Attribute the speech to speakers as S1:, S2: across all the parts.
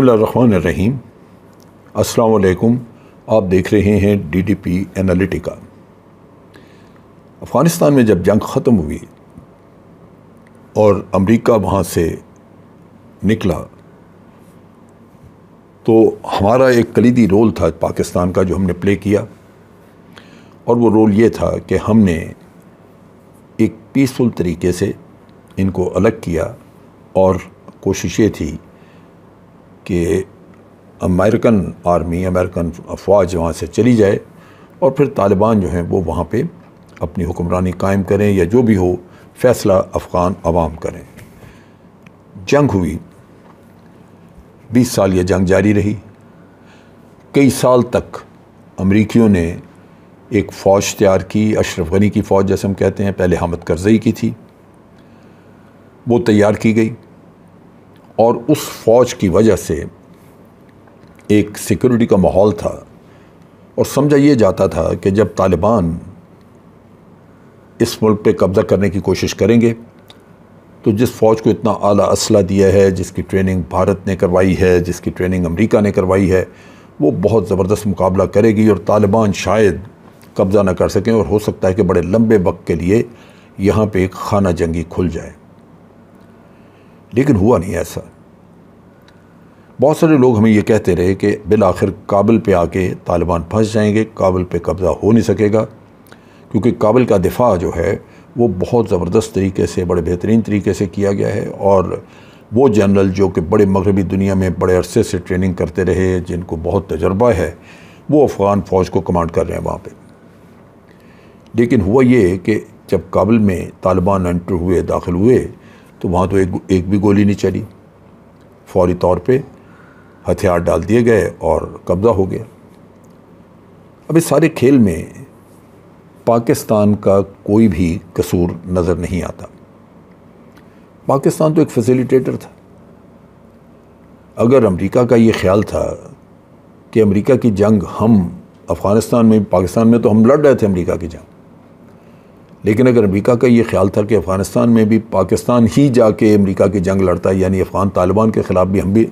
S1: रहीम अस्सलाम आप देख रहे हैं डीडीपी एनालिटिका अफ़गानिस्तान में जब जंग ख़त्म हुई और अमेरिका वहाँ से निकला तो हमारा एक कलीदी रोल था पाकिस्तान का जो हमने प्ले किया और वो रोल ये था कि हमने एक पीसफुल तरीके से इनको अलग किया और कोशिश ये थी कि अमेरिकन आर्मी अमेरिकन अफवाज वहाँ से चली जाए और फिर तालिबान जो हैं वो वहाँ पे अपनी हुक्मरानी कायम करें या जो भी हो फैसला अफ़गान आवाम करें जंग हुई बीस साल यह जंग जारी रही कई साल तक अमरीकियों ने एक फ़ौज तैयार की अशरफ गनी की फ़ौज जैसे हम कहते हैं पहले हामद करजई की थी वो तैयार की गई और उस फौज की वजह से एक सिक्योरिटी का माहौल था और समझा ये जाता था कि जब तालिबान इस मुल्क पे कब्ज़ा करने की कोशिश करेंगे तो जिस फ़ौज को इतना आला असला दिया है जिसकी ट्रेनिंग भारत ने करवाई है जिसकी ट्रेनिंग अमेरिका ने करवाई है वो बहुत ज़बरदस्त मुकाबला करेगी और तालिबान शायद कब्ज़ा ना कर सकें और हो सकता है कि बड़े लंबे वक्त के लिए यहाँ पे एक खाना जंगी खुल जाए लेकिन हुआ नहीं ऐसा बहुत सारे लोग हमें ये कहते रहे कि बिल आखिर काबिल पर आके तालिबान फंस जाएंगे काबिल पर कब्ज़ा हो नहीं सकेगा क्योंकि काबिल का दिफा जो है वो बहुत ज़बरदस्त तरीके से बड़े बेहतरीन तरीके से किया गया है और वो जनरल जो कि बड़े मगरबी दुनिया में बड़े अरसे से ट्रेनिंग करते रहे जिनको बहुत तजर्बा है वो अफ़गान फ़ौज को कमांड कर रहे हैं वहाँ पर लेकिन हुआ ये कि जब काबिल में तालिबान एंटर हुए दाखिल हुए तो वहाँ तो एक एक भी गोली नहीं चली फौरी तौर पे हथियार डाल दिए गए और कब्ज़ा हो गया अब इस सारे खेल में पाकिस्तान का कोई भी कसूर नज़र नहीं आता पाकिस्तान तो एक फैसिलिटेटर था अगर अमेरिका का ये ख्याल था कि अमेरिका की जंग हम अफ़गानिस्तान में पाकिस्तान में तो हम लड़ रहे थे अमेरिका की जंग लेकिन अगर अमरीका का ये ख्याल था कि अफ़गानिस्तान में भी पाकिस्तान ही जाके अमरीका की जंग लड़ता है यानी अफ़गान तालिबान के ख़िलाफ़ भी हम भी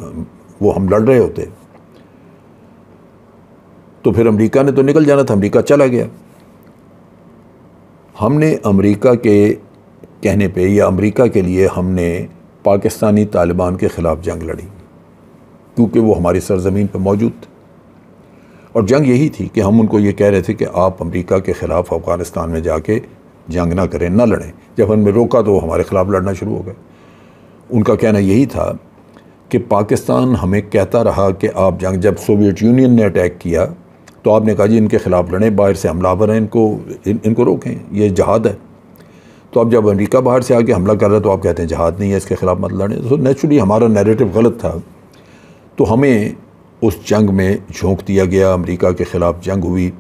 S1: वो हम लड़ रहे होते तो फिर अमरीका ने तो निकल जाना था अमरीका चला गया हमने अमरीका के कहने पर या अमरीका के लिए हमने पाकिस्तानी तालिबान के ख़िलाफ़ जंग लड़ी क्योंकि वो हमारी सरजमीन पर मौजूद थे और जंग यही थी कि हम उनको ये कह रहे थे कि आप अमेरिका के ख़िलाफ़ अफ़गानिस्तान में जाके जंग ना करें ना लड़ें जब हमने रोका तो हमारे ख़िलाफ़ लड़ना शुरू हो गए उनका कहना यही था कि पाकिस्तान हमें कहता रहा कि आप जंग जब सोवियत यूनियन ने अटैक किया तो आपने कहा जी इनके ख़िलाफ़ लड़ें बाहर से हमलावर हैं इनको इन, इनको रोकें ये जहाद है तो अब जब अमरीका बाहर से आके हमला कर रहा है तो आप कहते हैं जहाद नहीं है इसके ख़िलाफ़ मत लड़ें तो नेचुरली हमारा नैरेटिव गलत था तो हमें उस जंग में झोंक दिया गया अमेरिका के ख़िलाफ़ जंग हुई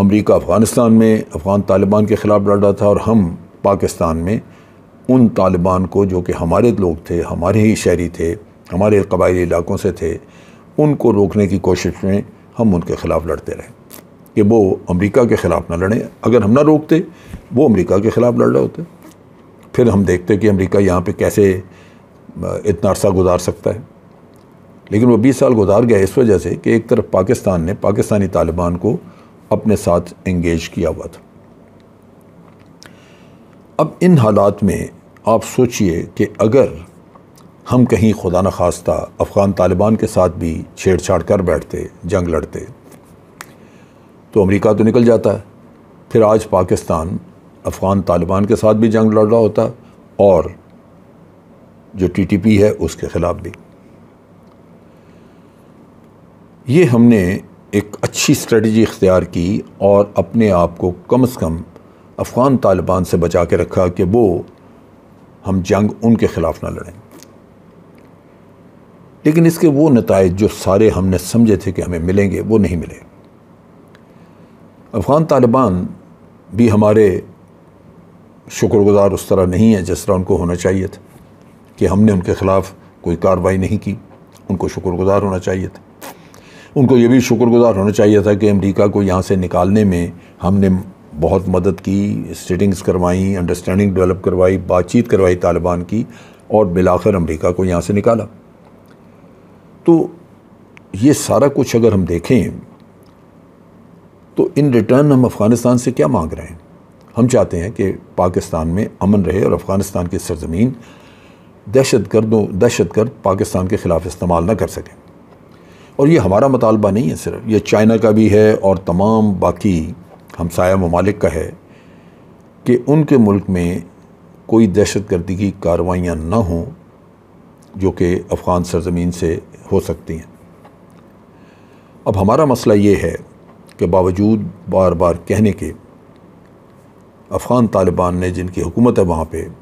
S1: अमरीका अफ़गानिस्तान में अफ़गान तालिबान के ख़िलाफ़ लड़ रहा था और हम पाकिस्तान में उन तालिबान को जो कि हमारे लोग थे हमारे ही शहरी थे हमारे कबायली इलाकों से थे उनको रोकने की कोशिश में हम उनके ख़िलाफ़ लड़ते रहे कि वो अमेरिका के ख़िलाफ़ ना लड़ें अगर हम ना रोकते वो अमेरिका के ख़िलाफ़ लड़ रहे होते फिर हम देखते कि अमेरिका यहाँ पे कैसे इतना अरसा गुजार सकता है लेकिन वो 20 साल गुजार गया इस वजह से कि एक तरफ पाकिस्तान ने पाकिस्तानी तालिबान को अपने साथ इंगेज किया हुआ था अब इन हालात में आप सोचिए कि अगर हम कहीं खुदा न खास्ता अफ़गान तालिबान के साथ भी छेड़छाड़ कर बैठते जंग लड़ते तो अमेरिका तो निकल जाता है फिर आज पाकिस्तान अफ़गान तालिबान के साथ भी जंग लड़ रहा होता और जो टीटीपी है उसके ख़िलाफ़ भी ये हमने एक अच्छी स्ट्रेटजी इख्तियार की और अपने आप को कम अज़ कम अफ़गान तालिबान से बचा के रखा कि वो हम जंग उनके ख़िलाफ़ ना लड़ें लेकिन इसके वो नतज जो सारे हमने समझे थे कि हमें मिलेंगे वो नहीं मिले अफ़गान तालिबान भी हमारे शुक्रगुजार उस तरह नहीं है जिस तरह उनको होना चाहिए था कि हमने उनके ख़िलाफ़ कोई कार्रवाई नहीं की उनको शुक्रगुजार होना चाहिए था उनको ये भी शुक्रगुजार होना चाहिए था कि अमेरिका को यहाँ से निकालने में हमने बहुत मदद की स्टेटिंग्स करवाई अंडरस्टैंडिंग डेवलप करवाई बातचीत करवाई तालिबान की और मिलाकर अमेरिका को यहाँ से निकाला तो ये सारा कुछ अगर हम देखें तो इन रिटर्न हम अफ़गानिस्तान से क्या मांग रहे हैं हम चाहते हैं कि पाकिस्तान में अमन रहे और अफ़गानिस्तान की सरजमीन दहशत गर्दों दहशत गर्द पाकिस्तान के ख़िलाफ़ इस्तेमाल न कर सकें और ये हमारा मतालबा नहीं है सिर्फ ये चाइना का भी है और तमाम बाकी हमसाया ममालिक का है कि उनके मुल्क में कोई दहशत गर्दी की कार्रवाइयाँ ना हों जो कि अफ़गान सरजमीन से हो सकती हैं अब हमारा मसला ये है कि बावजूद बार बार कहने के अफ़गान तालिबान ने जिनकी हुकूमत है वहाँ पर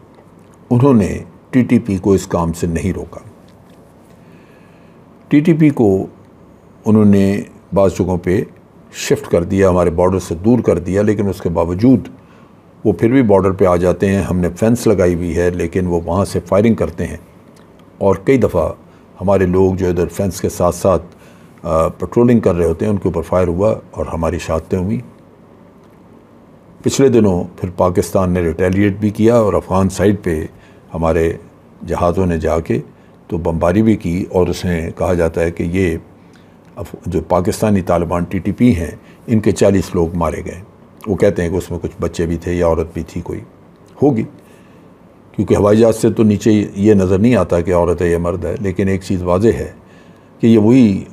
S1: उन्होंने टी टी पी को इस काम से नहीं रोका टी टी पी को उन्होंने बाज़ जगहों पर शिफ्ट कर दिया हमारे बॉर्डर से दूर कर दिया लेकिन उसके बावजूद वो फिर भी बॉर्डर पर आ जाते हैं हमने फेंस लगाई हुई है लेकिन वो वहाँ से फायरिंग करते हैं और कई दफ़ा हमारे लोग जो इधर फेंस के साथ साथ पेट्रोलिंग कर रहे होते हैं उनके ऊपर फायर हुआ और हमारी शहादतें हुई पिछले दिनों फिर पाकिस्तान ने रिटेलिएट भी किया और अफ़गान साइड पे हमारे जहाज़ों ने जाके तो बमबारी भी की और उसने कहा जाता है कि ये जो पाकिस्तानी तालिबान टीटीपी हैं इनके 40 लोग मारे गए वो कहते हैं कि उसमें कुछ बच्चे भी थे या औरत भी थी कोई होगी क्योंकि हवाई जहाज़ से तो नीचे ये नज़र नहीं आता कि औरत है या मर्द है लेकिन एक चीज़ वाजह है कि ये वही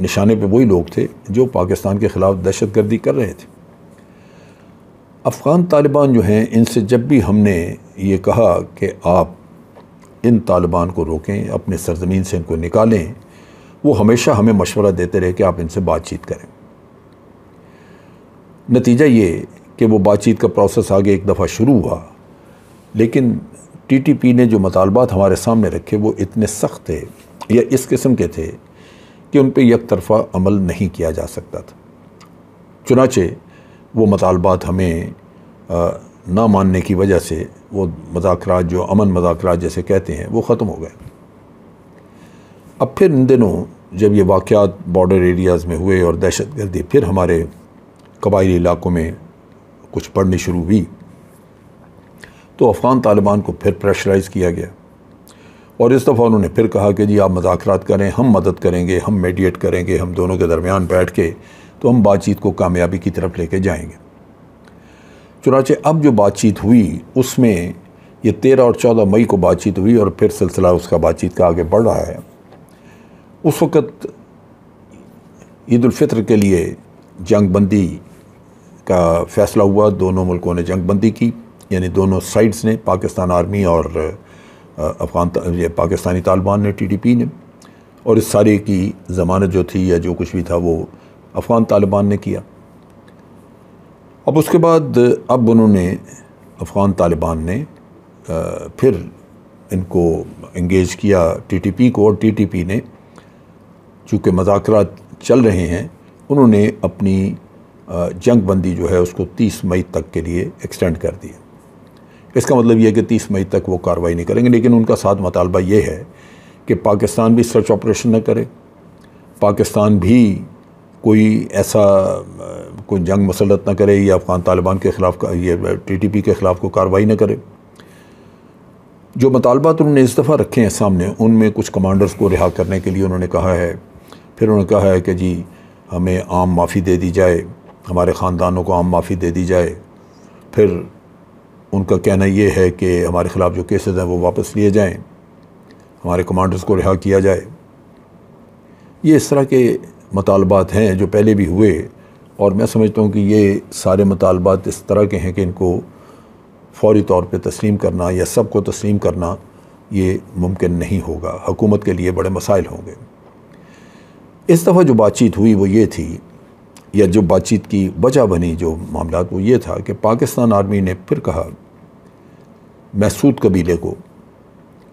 S1: निशाने पे वही लोग थे जो पाकिस्तान के ख़िलाफ़ दहशत गर्दी कर रहे थे अफ़गान तालिबान जो हैं इनसे जब भी हमने ये कहा कि आप इन तालिबान को रोकें अपने सरजमीन से इनको निकालें वो हमेशा हमें मशवरा देते रहे कि आप इनसे बातचीत करें नतीजा ये कि वो बातचीत का प्रोसेस आगे एक दफ़ा शुरू हुआ लेकिन टीटीपी ने जो मतालबात हमारे सामने रखे वो इतने सख्त थे या इस किस्म के थे कि उन पर यक तरफ़ा अमल नहीं किया जा सकता था चुनाचे वो मतालबात हमें आ, ना मानने की वजह से वो मजाक जो अमन मजाक जैसे कहते हैं वो ख़त्म हो गए अब फिर इन दिनों जब ये वाक़ात बॉर्डर एरियाज़ में हुए और दहशत गर्दी फिर हमारे कबायली इलाकों में कुछ पढ़नी शुरू हुई तो अफ़गान तालिबान को फिर प्रेशराइज़ किया गया और इस दफ़ा उन्होंने फिर कहा कि जी आप मजाक करें हम मदद करेंगे हम मेडिएट करेंगे हम दोनों के दरमियान बैठ के तो हम बातचीत को कामयाबी की तरफ लेके जाएंगे चुनाचे अब जो बातचीत हुई उसमें ये तेरह और चौदह मई को बातचीत हुई और फिर सिलसिला उसका बातचीत का आगे बढ़ रहा है उस वक़्त ईदालफ़ितर के लिए जंग बंदी का फ़ैसला हुआ दोनों मुल्कों ने जंग बंदी की यानी दोनों साइड्स ने पाकिस्तान आर्मी और अफगान पाकिस्तानी तालिबान ने टी डी पी ने और इस सारे की ज़मानत जो थी या जो कुछ भी था वो अफ़गान तालिबान ने किया अब उसके बाद अब उन्होंने अफ़गान तालिबान ने फिर इनको इंगेज किया टी टी पी को और टी टी पी ने चूँकि मजाक चल रहे हैं उन्होंने अपनी जंग बंदी जो है उसको 30 मई तक के लिए एक्सटेंड कर दी इसका मतलब यह है कि 30 मई तक वो कार्रवाई नहीं करेंगे लेकिन उनका साथ मतालबा ये है कि पाकिस्तान भी सर्च ऑपरेशन न करे पाकिस्तान भी कोई ऐसा कोई जंग मसलत ना करे या अफ़गान तालिबान के ख़िलाफ़ ये टीटीपी के ख़िलाफ़ कोई कार्रवाई ना करे जो मतालबात उन्होंने इस दफ़ा रखे हैं सामने उनमें कुछ कमांडर्स को रिहा करने के लिए उन्होंने कहा है फिर उन्होंने कहा है कि जी हमें आम माफ़ी दे दी जाए हमारे ख़ानदानों को आम माफ़ी दे दी जाए फिर उनका कहना ये है कि हमारे ख़िलाफ़ जो केसेस हैं वो वापस लिए जाएं हमारे कमांडर्स को रिहा किया जाए ये इस तरह के मतालबात हैं जो पहले भी हुए और मैं समझता हूँ कि ये सारे मतालबात इस तरह के हैं कि इनको फौरी तौर पे तस्लीम करना या सबको तस्लीम करना ये मुमकिन नहीं होगा हुकूमत के लिए बड़े मसाइल होंगे इस दफ़ा जो बातचीत हुई वो ये थी या जो बातचीत की वजह बनी जो मामला वो ये था कि पाकिस्तान आर्मी ने फिर कहा महसूद कबीले को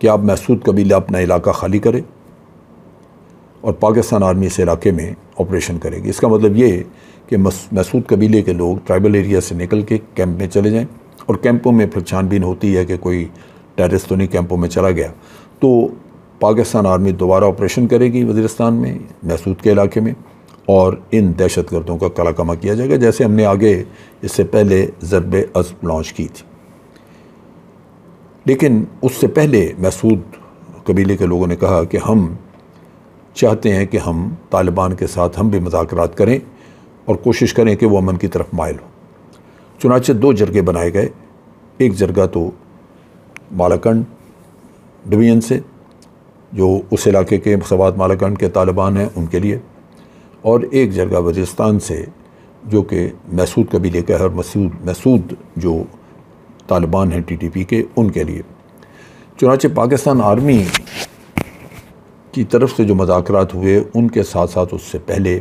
S1: कि आप महसूद कबीला अपना इलाका खाली करें और पाकिस्तान आर्मी इस इलाके में ऑपरेशन करेगी इसका मतलब ये कि महसूद कबीले के लोग ट्राइबल एरिया से निकल के कैंप में चले जाएं और कैंपों में फिर छानबीन होती है कि कोई टेरिस तो नहीं कैंपों में चला गया तो पाकिस्तान आर्मी दोबारा ऑपरेशन करेगी वजीरस्तान में महसूद के इलाके में और इन दहशत गर्दों का कलाकमा किया जाएगा जैसे हमने आगे इससे पहले ज़रब अज़ब लॉन्च की थी लेकिन उससे पहले महसूद कबीले के लोगों ने कहा कि हम चाहते हैं कि हम तालिबान के साथ हम भी मुजात करें और कोशिश करें कि वो अमन की तरफ मायल हो चुनाचे दो जरगे बनाए गए एक जरगा तो मालाकंड डिवीजन से जो उस इलाके के सवात मालाकंड के तालिबान हैं उनके लिए और एक जगह वजिस्तान से जो कि मैसूद कबीले का है और मसूद मैसूद जो तालिबान हैं टीटीपी के उनके लिए चुनाचे पाकिस्तान आर्मी की तरफ से जो मजाक हुए उनके साथ साथ उससे पहले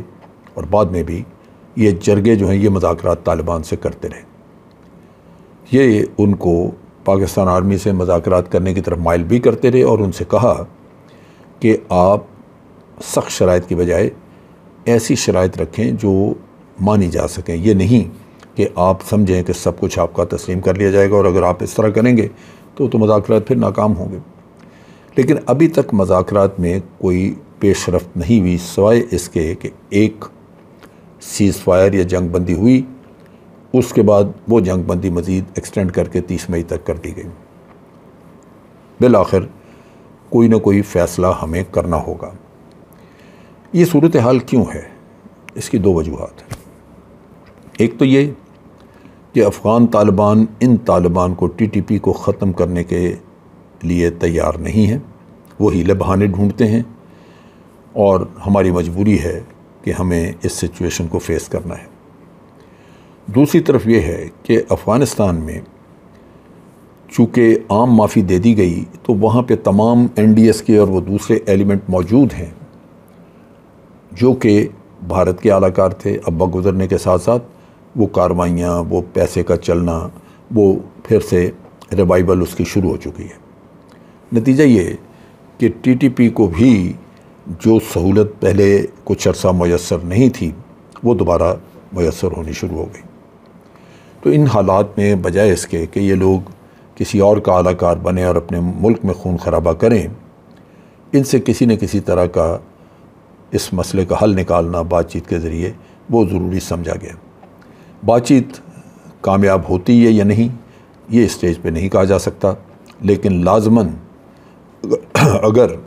S1: और बाद में भी ये जरगे जो हैं ये मजाक तालिबान से करते रहे ये उनको पाकिस्तान आर्मी से मजाक करने की तरफ माइल भी करते रहे और उनसे कहा कि आप सख्त शराइ की बजाय ऐसी शराइ रखें जो मानी जा सकें ये नहीं कि आप समझें कि सब कुछ आपका तस्लीम कर लिया जाएगा और अगर आप इस तरह करेंगे तो तो मजाकरात फिर नाकाम होंगे लेकिन अभी तक मजाक में कोई पेशरफ रफ्त नहीं हुई सवाए इसके कि एक सीज़ फायर या जंग बंदी हुई उसके बाद वो जंग बंदी मज़ीद एक्सटेंड करके तीस मई तक कर दी गई बिल आखिर कोई ना कोई फ़ैसला हमें करना होगा ये सूरत हाल क्यों है इसकी दो वजूहत हैं एक तो ये कि अफ़गान तालिबान इन तालिबान को टीटीपी को ख़त्म करने के लिए तैयार नहीं हैं वो हीले बहाने ढूंढते हैं और हमारी मजबूरी है कि हमें इस सिचुएशन को फेस करना है दूसरी तरफ ये है कि अफ़गानिस्तान में चूँकि आम माफ़ी दे दी गई तो वहाँ पे तमाम एन डी एस के और वो दूसरे एलिमेंट मौजूद हैं जो कि भारत के अलाकार थे अब्बा गुजरने के साथ साथ वो कार्रवाइयाँ वो पैसे का चलना वो फिर से रिवाइवल उसकी शुरू हो चुकी है नतीजा ये कि टीटीपी को भी जो सहूलत पहले कुछ अरसा मैसर नहीं थी वो दोबारा मैसर होनी शुरू हो गई तो इन हालात में बजाय इसके कि ये लोग किसी और का अलाकार बने और अपने मुल्क में खून खराबा करें इनसे किसी न किसी तरह का इस मसले का हल निकालना बातचीत के ज़रिए वो ज़रूरी समझा गया बातचीत कामयाब होती है या नहीं ये स्टेज पे नहीं कहा जा सकता लेकिन लाजमन अगर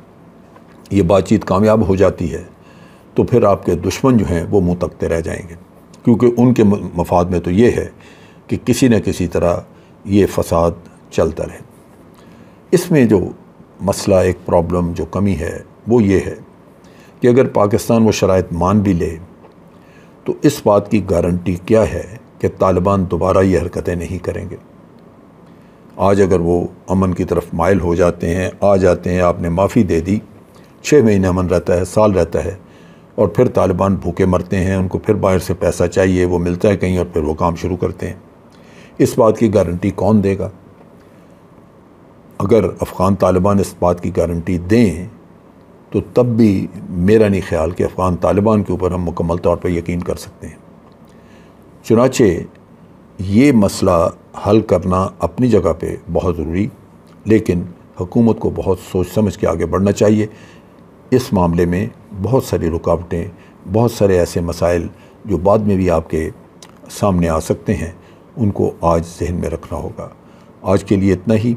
S1: ये बातचीत कामयाब हो जाती है तो फिर आपके दुश्मन जो हैं वो मुँह तकते रह जाएंगे क्योंकि उनके मफाद में तो ये है कि किसी न किसी तरह ये फसाद चलता रहे इसमें जो मसला एक प्रॉब्लम जो कमी है वो ये है कि अगर पाकिस्तान वो शराय मान भी ले तो इस बात की गारंटी क्या है कि तालिबान दोबारा ये हरकतें नहीं करेंगे आज अगर वो अमन की तरफ मायल हो जाते हैं आ जाते हैं आपने माफ़ी दे दी छः महीने अमन रहता है साल रहता है और फिर तालिबान भूखे मरते हैं उनको फिर बाहर से पैसा चाहिए वो मिलता है कहीं और फिर वो काम शुरू करते हैं इस बात की गारंटी कौन देगा अगर अफ़गान तालिबान इस बात की गारंटी दें तो तब भी मेरा नहीं ख्याल कि अफ़गान तालिबान के ऊपर हम मुकम्मल तौर पर यकीन कर सकते हैं चुनाचे ये मसला हल करना अपनी जगह पे बहुत ज़रूरी लेकिन हुकूमत को बहुत सोच समझ के आगे बढ़ना चाहिए इस मामले में बहुत सारी रुकावटें बहुत सारे ऐसे मसाइल जो बाद में भी आपके सामने आ सकते हैं उनको आज जहन में रखना होगा आज के लिए इतना ही